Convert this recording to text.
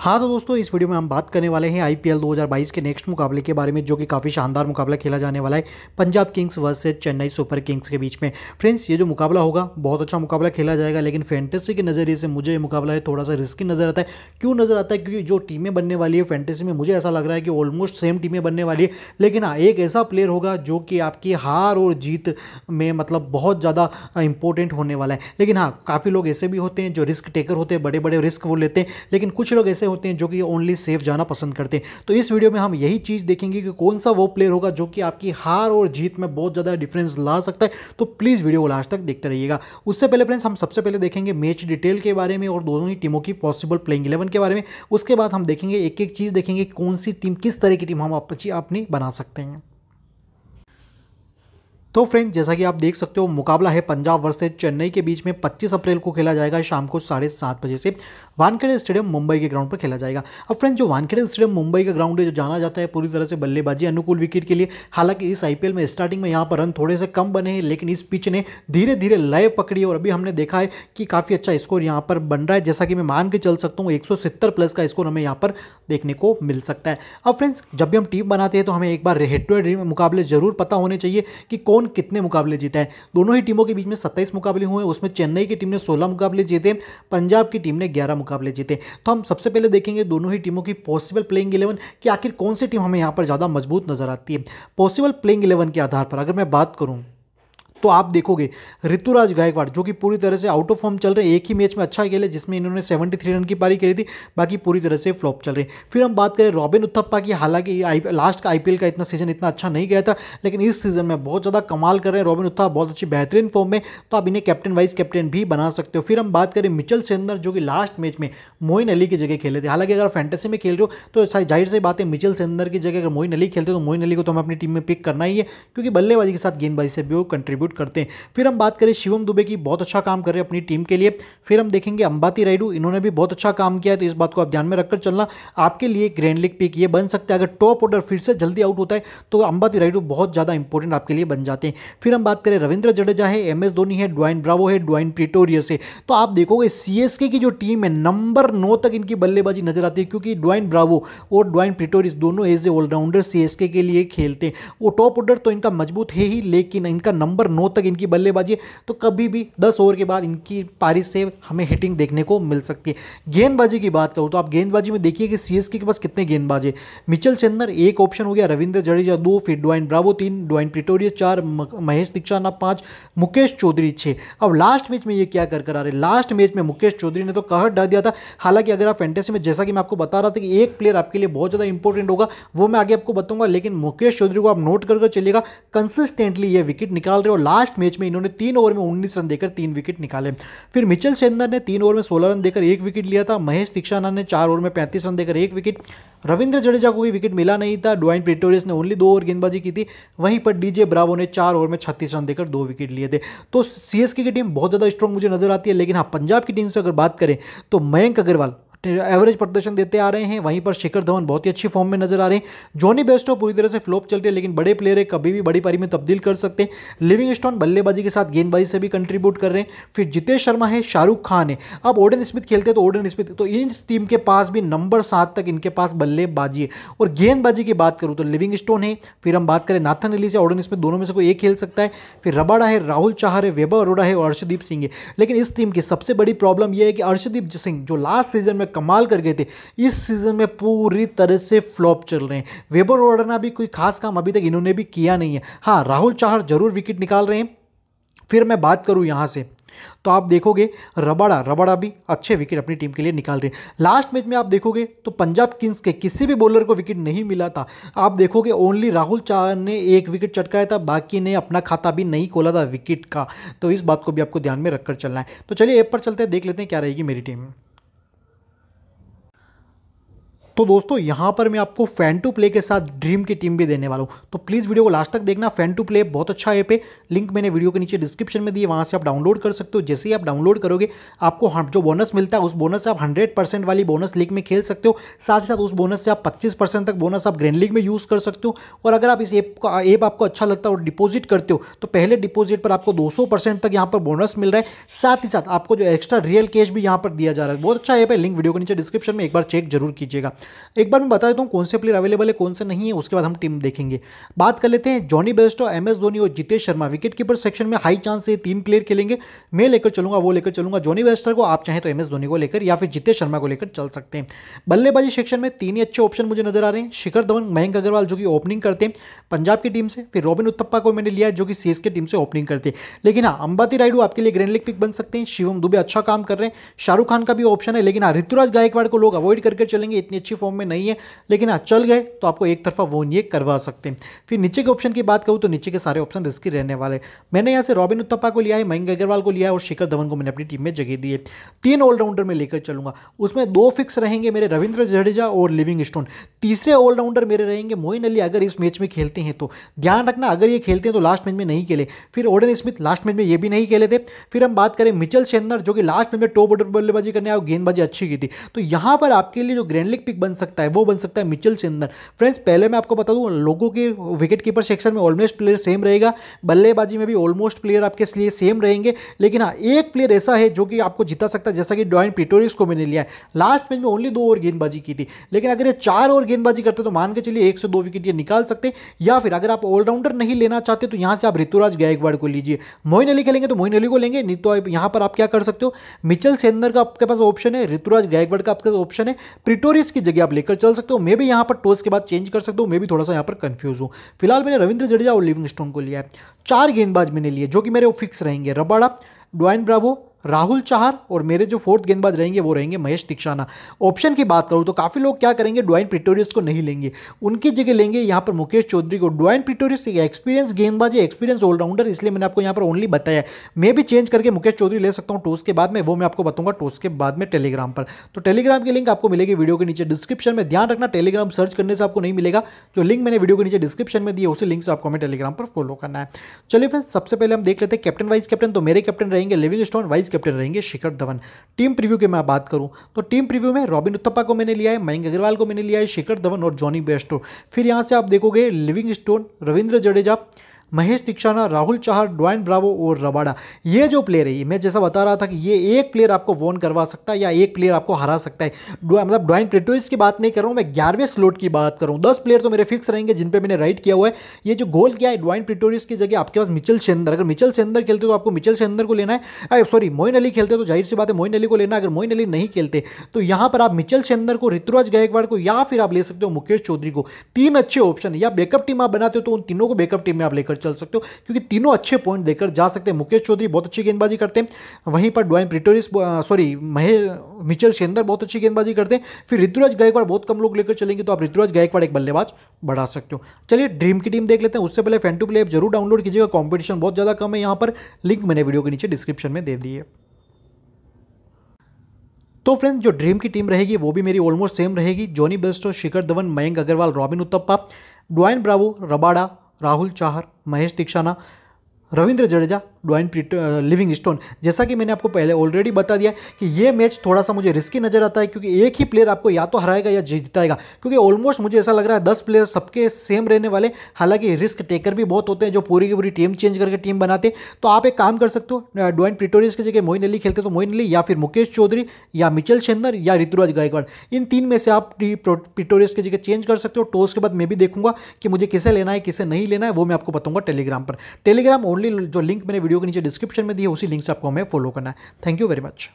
हाँ तो दोस्तों इस वीडियो में हम बात करने वाले हैं आईपीएल 2022 के नेक्स्ट मुकाबले के बारे में जो कि काफ़ी शानदार मुकाबला खेला जाने वाला है Punjab Kings versus Chennai Super Kings के बीच में फ्रेंड्स ये जो मुकाबला होगा बहुत अच्छा मुकाबला खेला जाएगा लेकिन फैंटेसी के नज़रिए से मुझे ये मुकाबला है थोड़ा सा रिस्की नज़र आता है क्यों नज़र आता है क्योंकि जो टीमें बनने वाली है फैंटेसी में मुझे ऐसा लग रहा है कि ऑलमोस्ट सेम टीमें बनने वाली है लेकिन हाँ एक ऐसा प्लेयर होगा जो कि आपकी हार और जीत में मतलब बहुत ज़्यादा इंपॉर्टेंट होने वाला है लेकिन हाँ काफ़ी लोग ऐसे भी होते हैं जो रिस्क टेकर होते हैं बड़े बड़े रिस्क वो लेते हैं लेकिन कुछ लोग ऐसे होते हैं जो कि ओनली सेफ जाना पसंद करते हैं तो इस वीडियो में हम यही चीज़ देखेंगे कि कौन सा वो प्लेयर होगा जो कि आपकी हार और जीत में बहुत ज़्यादा डिफरेंस ला सकता है तो प्लीज़ वीडियो को लास्ट तक देखते रहिएगा उससे पहले फ्रेंड्स हम सबसे पहले देखेंगे मैच डिटेल के बारे में और दोनों ही टीमों की पॉसिबल प्लेइंग इलेवन के बारे में उसके बाद हम देखेंगे एक एक चीज़ देखेंगे कौन सी टीम किस तरह की टीम हम अपनी बना सकते हैं तो फ्रेंड्स जैसा कि आप देख सकते हो मुकाबला है पंजाब वर्सेज चेन्नई के बीच में 25 अप्रैल को खेला जाएगा शाम को साढ़े सात बजे से वानखेड़े स्टेडियम मुंबई के ग्राउंड पर खेला जाएगा अब फ्रेंड्स जो वानखेड़े स्टेडियम मुंबई का ग्राउंड है जो जाना जाता है पूरी तरह से बल्लेबाजी अनुकूल विकेट के लिए हालांकि इस आईपीएल में स्टार्टिंग में यहाँ पर रन थोड़े से कम बने हैं लेकिन इस पिच ने धीरे धीरे लय पकड़ी और अभी हमने देखा है कि काफ़ी अच्छा स्कोर यहाँ पर बन रहा है जैसा कि मैं मान के चल सकता हूँ एक प्लस का स्कोर हमें यहाँ पर देखने को मिल सकता है अब फ्रेंड्स जब भी हम टीम बनाते हैं तो हमें एक बार हेड टू हेड मुकाबले जरूर पता होने चाहिए कि कौन कौन कितने मुकाबले जीता है दोनों ही टीमों के बीच में सत्ताईस मुकाबले हुए उसमें चेन्नई की टीम ने सोलह मुकाबले जीते पंजाब की टीम ने ग्यारह मुकाबले जीते तो हम सबसे पहले देखेंगे दोनों ही टीमों की पॉसिबल प्लेइंग इलेवन कि आखिर कौन सी टीम हमें यहाँ पर ज़्यादा मजबूत नजर आती है पॉसिबल प्लेइंग इलेवन के आधार पर अगर मैं बात करूँ तो आप देखोगे ऋतुराज गायकवाड़ जो कि पूरी तरह से आउट ऑफ फॉर्म चल रहे हैं एक ही मैच में अच्छा खेले जिसमें इन्होंने 73 रन की पारी करी थी बाकी पूरी तरह से फ्लॉप चल रहे हैं फिर हम बात करें रॉबिन उत्थप्पा की हालांकि लास्ट का आईपीएल का इतना सीजन इतना अच्छा नहीं गया था लेकिन इस सीजन में बहुत ज़्यादा कमाल कर रहे हैं रॉबिन उत्थप्पा बहुत अच्छी बेहतरीन फॉर्म में तो आप इन्हें कैप्टन वाइस कैप्टन भी बना सकते हो फिर हम बात करें मिचल सेंदर जो कि लास्ट मैच में मोइन अली की जगह खेले थे हालांकि अगर फैंटेसी में खेल रहे हो तो जाहिर सी बात है मिचल सेंदर की जगह अगर मोइन अली खेलते तो मोइन अली को तो हमें अपनी टीम में पिक करना ही है क्योंकि बल्लेबाजी के साथ गेंदबाजी से भी वो कंट्रीब्यूट कंट्रीब्यूट करते हैं फिर हम बात करें शिवम दुबे की बहुत अच्छा काम कर रहे हैं अपनी टीम के लिए फिर हम देखेंगे अंबाती राइडू इन्होंने भी बहुत अच्छा काम किया है तो इस बात को आप ध्यान में रखकर चलना आपके लिए ग्रैंड लीग पिक ये बन सकता है अगर टॉप ऑर्डर फिर से जल्दी आउट होता है तो अंबाती राइडू बहुत ज़्यादा इंपॉर्टेंट आपके लिए बन जाते हैं फिर हम बात करें रविंद्र जडेजा है एम एस धोनी है ड्वाइन ब्रावो है ड्वाइन प्रिटोरियस है तो आप देखोगे सी की जो टीम है नंबर नौ तक इनकी बल्लेबाजी नजर आती है क्योंकि ड्वाइन ब्रावो और ड्वाइन प्रिटोरियस दोनों एज ए ऑलराउंडर सी के लिए खेलते हैं वो टॉप ऑर्डर तो इनका मजबूत है ही लेकिन इनका नंबर नौ तक इनकी बल्लेबाजी है तो कभी भी दस ओवर के बाद इनकी पारी से हमें हिटिंग देखने को मिल सकती है गेंदबाजी की बात करूँ तो आप गेंदबाजी में देखिए कि सी के पास कितने गेंदबाज है मिचल चंदर एक ऑप्शन हो गया रविंद्र जडेजा दो फिर डोइन ब्रावो तीन डोइन प्रिटोरिया चार महेश दीक्षाना पाँच मुकेश चौधरी छः अब लास्ट मैच में ये क्या कर कर आ रहे लास्ट मैच में मुकेश चौधरी ने तो कहर डर दिया था हालांकि अगर आप फेंटेसी में जैसा कि मैं आपको बता रहा था कि एक प्लेयर आपके लिए बहुत ज़्यादा इंपॉर्टेंट होगा वो मैं आगे आपको बताऊंगा लेकिन मुकेश चौधरी को आप नोट कर चलेगा कंसिस्टेंटली ये विकेट निकाल रहे हो लास्ट मैच में इन्होंने तीन ओवर में उन्नीस रन देकर तीन विकेट निकाले फिर मिचल सेंदर ने तीन ओवर में सोलह रन देकर एक विकेट लिया था महेश दीक्षाना ने चार ओवर में पैंतीस रन देकर एक विकेट रविंद्र जडेजा को भी विकेट मिला नहीं था डुआइन प्रिटोरियस ने ओनली दो ओवर गेंदबाजी की थी वहीं पर डीजे ब्रावो ने चार ओवर में छत्तीस रन देकर दो विकेट लिए थे तो सीएसके की टीम बहुत ज़्यादा स्ट्रॉन्ग मुझे नजर आती है लेकिन हाँ पंजाब की टीम से अगर बात करें तो मयंक अग्रवाल एवरेज प्रदर्शन देते आ रहे हैं वहीं पर शिखर धवन बहुत ही अच्छी फॉर्म में नजर आ रहे हैं जॉनी बेस्टो पूरी तरह से फ्लॉप चल रही है लेकिन बड़े प्लेयर है कभी भी बड़ी पारी में तब्दील कर सकते हैं लिविंग स्टोन बल्लेबाजी के साथ गेंदबाजी से भी कंट्रीब्यूट कर रहे हैं फिर जितेश शर्मा है शाहरुख खान है अब ओडन स्मिथ खेलते हैं तो ओडन स्मिथ तो इन टीम के पास भी नंबर सात तक इनके पास बल्लेबाजी है और गेंदबाजी की बात करूँ तो लिविंग स्टोन है फिर हम बात करें नाथन रिलीज से ओडन स्मिथ दोनों में से कोई एक खेल सकता है फिर रबाड़ा है राहुल चाह है वेबर अरोड़ा है और अर्षदीप सिंह है लेकिन इस टीम की सबसे बड़ी प्रॉब्लम यह है कि अर्षदीप सिंह जो लास्ट सीजन में कमाल कर गए थे इस सीज़न में पूरी तरह से फ्लॉप चल रहे हैं वेबर ओडना भी कोई खास काम अभी तक इन्होंने भी किया नहीं है हाँ राहुल चाहर जरूर विकेट निकाल रहे हैं फिर मैं बात करूँ यहाँ से तो आप देखोगे रबाड़ा रबाड़ा भी अच्छे विकेट अपनी टीम के लिए निकाल रहे लास्ट मैच में आप देखोगे तो पंजाब किंग्स के किसी भी बॉलर को विकेट नहीं मिला था आप देखोगे ओनली राहुल चाहर ने एक विकेट चटकाया था बाकी ने अपना खाता भी नहीं खोला था विकेट का तो इस बात को भी आपको ध्यान में रखकर चलना है तो चलिए ऐप पर चलते हैं देख लेते हैं क्या रहेगी मेरी टीम तो दोस्तों यहाँ पर मैं आपको फैन टू प्ले के साथ ड्रीम की टीम भी देने वाला हूं तो प्लीज़ वीडियो को लास्ट तक देखना फैन टू प्ले बहुत अच्छा ऐप है लिंक मैंने वीडियो के नीचे डिस्क्रिप्शन में दिए वहाँ से आप डाउनलोड कर सकते हो जैसे ही आप डाउनलोड करोगे आपको हाँ, जो बोनस मिलता है उस बोनस से आप हंड्रेड वाली बोनस लीग में खेल सकते हो साथ ही साथ उस बोनस से आप पच्चीस तक बोनस आप ग्रैंड लीग में यूज़ कर सकते हो और अगर आप इस ऐप का ऐप आपको अच्छा लगता है और डिपोजिट करते हो तो पहले डिपोजिट पर आपको दो परसेंट तक यहाँ पर बोनस मिल रहा है साथ ही साथ आपको जो एक्स्ट्रा रियल कैश भी यहाँ पर दिया जा रहा है बहुत अच्छा ऐप है लिंक वीडियो के नीचे डिस्क्रिप्शन में एक बार चेक जरूर कीजिएगा एक बार मैं बता देता हूँ कौन से प्लेयर अवेलेबल है कौन से नहीं है उसके बाद हम टीम देखेंगे बात कर लेते हैं Jonny Bairstow M S Dhoni और Jitesh Sharma wicket keeper section में हाई चांस से तीन प्लेयर खेलेंगे मैं लेकर चलूंगा वो लेकर चलूंगा जॉनी बेस्टर को आप चाहें तो एम एस धोनी को लेकर या फिर जितेश शर्मा को लेकर चल सकते हैं बल्लेबाजी सेक्शन में तीन ही अच्छे ऑप्शन मुझे नजर आ रहे हैं शिखर धवन मयंक अग्रवाल जो कि ओपनिंग करते हैं पंजाब की टीम से फिर रॉबिन उत्तप्पा को मैंने लिया जो कि सी टीम से ओपनिंग करते हैं लेकिन हाँ अंबाती राइडू आपके लिए ग्रैंड लीग पिक बन सकते हैं शिवम दुबे अच्छा काम कर रहे हैं शाहरुख खान का भी ऑप्शन है लेकिन हाँ ऋतुराज गायकवाड़ को लोग अवॉइड करके चलेंगे इतनी अच्छी फॉर्म में नहीं है लेकिन हाँ चल गए तो आपको एक तरफा वो ये करवा सकते हैं फिर नीचे के ऑप्शन की बात करूँ तो नीचे के सारे ऑप्शन रिस्की रहने वाले मैंने यहाँ से रॉबिन उत्तप्पा को लिया है मयंक अग्रवाल को लिया है और शिखर धवन को मैंने अपनी टीम में जगह दी है तीन ऑलराउंडर में लेकर चलूंगा उसमें दो फिक्स रहेंगे मेरे रविंद्र जडेजा और लिविंग स्टोन तीसरे ऑलराउंडर मेरे रहेंगे मोइन अली अगर इस मैच में खेलते हैं तो ध्यान रखना अगर ये खेलते हैं तो लास्ट मैच में नहीं खेले फिर ओडन स्मिथ लास्ट मैच में ये भी नहीं खेले थे फिर हम बात करें मिचल शेंदर जो कि लास्ट मैच में टॉप ऑर्डर बल्लेबाजी करने आए गेंदबाजी अच्छी की थी तो यहां पर आपके लिए जो ग्रैंड लीग पिक बन सकता है वो बन सकता है मिचल चंदन फ्रेंड्स पहले मैं आपको बता दूँ लोगों के विकेट कीपर सेक्शन में ऑलमोस्ट प्लेयर सेम रहेगा बल्लेबाजी में भी ऑलमोस्ट प्लेयर आपके लिए सेम रहेंगे लेकिन हाँ एक प्लेयर ऐसा है जो कि आपको जिता सकता है जैसा कि डॉइन पिटोरियस को मैंने लिया है लास्ट मैच में ओनली दो ओवर गेंदबाजी की थी लेकिन अगर ये चार ओवर गेंदबाजी करते तो मान के चलिए एक से दो विकेट ये निकाल सकते या फिर अगर आप ऑलराउंडर नहीं लेना चाहते तो यहाँ से आप ऋतुराज गायकवाड़ को लीजिए मोइन अली खेलेंगे तो मोइन अली को लेंगे नहीं तो यहाँ पर आप क्या कर सकते हो मिचल सेंदर का आपके पास ऑप्शन है ऋतुराज गायकवाड़ का आपके पास ऑप्शन है प्रिटोरियस की जगह आप लेकर चल सकते हो मे भी यहाँ पर टॉस के बाद चेंज कर सकते हो मैं भी थोड़ा सा यहाँ पर कंफ्यूज हूँ फिलहाल मैंने रविंद्र जडेजा और लिविंग को लिया है चार गेंदबाज मैंने लिए जो कि मेरे वो फिक्स रहेंगे Rabada Dwayne Bravo Rahul Chahar और मेरे जो फोर्थ गेंदबाज रहेंगे वो रहेंगे महेश दीक्षाना ऑप्शन की बात करूँ तो काफ़ी लोग क्या करेंगे डोइन प्रिटोरियस को नहीं लेंगे उनकी जगह लेंगे यहाँ पर मुकेश चौधरी को डोइन प्रिटोरियस एक एक्सपीरियंस गेंदबाज है एक्सपीरियंस ऑलराउंडर इसलिए मैंने आपको यहाँ पर ओनली बताया मैं भी चेंज करके मुकेश चौधरी ले सकता हूँ टोस के बाद में वो मैं आपको बताऊँगा टोस के बाद में टेलीग्राम पर तो टेलीग्राम की लिंक आपको मिलेगी वीडियो के नीचे डिस्क्रिप्शन में ध्यान रखना टेलीग्राम सर्च करने से आपको नहीं मिलेगा जो लिंक मैंने वीडियो के नीचे डिस्क्रिप्शन में दिए उसी लिंक से आपको हमें टेलीग्राम पर फॉलो करना है चलिए फिर सबसे पहले हम देख लेते हैं कैप्टन वाइस कैप्टन तो मेरे कैप्टन रहेंगे लिविंग स्टोन वाइस कैप्टन रहेंगे शिखर धवन टीम प्रीव्यू की मैं बात करूं तो टीम प्रीव्यू में रॉबिन उत्तप्पा को मैंने लिया है मयंक अग्रवाल को मैंने लिया है शिखर धवन और जॉनी बेस्टो फिर यहाँ से आप देखोगे Livingstone Ravindra Jadeja Mahesh Theekshana Rahul Chahar Dwayne Bravo और रबाडा ये जो प्लेयर है मैं जैसा बता रहा था कि ये एक प्लेयर आपको वोन करवा सकता है या एक प्लेयर आपको हरा सकता है मतलब ड्वाइन प्लेटोइस की बात नहीं कर रहा हूँ मैं ग्यारहवें स्लोट की बात कर रहा हूँ दस प्लेयर तो मेरे फिक्स रहेंगे जिन पर मैंने राइट किया हुआ है ये जो गोल किया है ड्वाइन प्रिटोरियस की जगह आपके पास मिचल शेंदर अगर मिचल शेंदर खेलते तो आपको मिचल शेंदर को लेना है सॉरी मोइन अली खेलते तो जाहिर सी बात है मोइन अली को लेना अगर मोइन अली नहीं खेलते तो यहाँ पर आप मिचल शेंदर को ऋतुराज गायकवाड़ को या फिर आप ले सकते हो मुकेश चौधरी को तीन अच्छे ऑप्शन या बैकअप टीम आप बनाते हो तो उन तीनों को बैकअप टीम में आप लेकर चल सकते हो क्योंकि तीनों अच्छे पॉइंट देकर जा सकते हैं मुकेश चौधरी बहुत अच्छी गेंदबाजी करते हैं वहीं पर Dwaine Pretorius sorry Mahesh Mitchell Santner बहुत अच्छी गेंदबाजी करते हैं फिर ऋतुराज गायकवाड़ बहुत कम लोग लेकर चलेंगे तो आप ऋतुराज गायकवाड़ एक बल्लेबाज बढ़ा सकते हो चलिए ड्रीम की टीम देख लेते हैं उससे पहले फैन टू प्ले ऐप जरूर डाउनलोड कीजिएगा कॉम्पिटिशन बहुत ज़्यादा कम है यहाँ पर लिंक मैंने वीडियो के नीचे डिस्क्रिप्शन में दे दी है तो फ्रेंड्स जो ड्रीम की टीम रहेगी वो भी मेरी ऑलमोस्ट सेम रहेगी Jonny Bairstow Shikhar Dhawan Mayank Agarwal Robin Uthappa Dwayne Bravo Rabada Rahul Chahar Mahesh Theekshana Ravindra Jadeja Dwaine Livingstone जैसा कि मैंने आपको पहले ऑलरेडी बता दिया कि ये मैच थोड़ा सा मुझे रिस्की नजर आता है क्योंकि एक ही प्लेयर आपको या तो हराएगा या जीताएगा क्योंकि ऑलमोस्ट मुझे ऐसा लग रहा है दस प्लेयर सबके सेम रहने वाले हालांकि रिस्क टेकर भी बहुत होते हैं जो पूरी की पूरी टीम चेंज करके टीम बनाते तो आप एक काम कर सकते हो डॉइन प्रिटोरियस की जगह मोइन अली खेलते तो मोइन अली या फिर मुकेश चौधरी या मिचल छेंदर या ऋतुराज गायकवाड़ इन तीन में से आप प्रिटोरियस की जगह चेंज कर सकते हो टॉस के बाद मैं भी देखूंगा कि मुझे किसे लेना है किसे नहीं लेना है वो मैं आपको बताऊंगा टेलीग्राम पर टेलीग्राम ओनली जो लिंक मैंने वीडियो के नीचे डिस्क्रिप्शन में दिए उसी लिंक से आपको हमें फॉलो करना है थैंक यू वेरी मच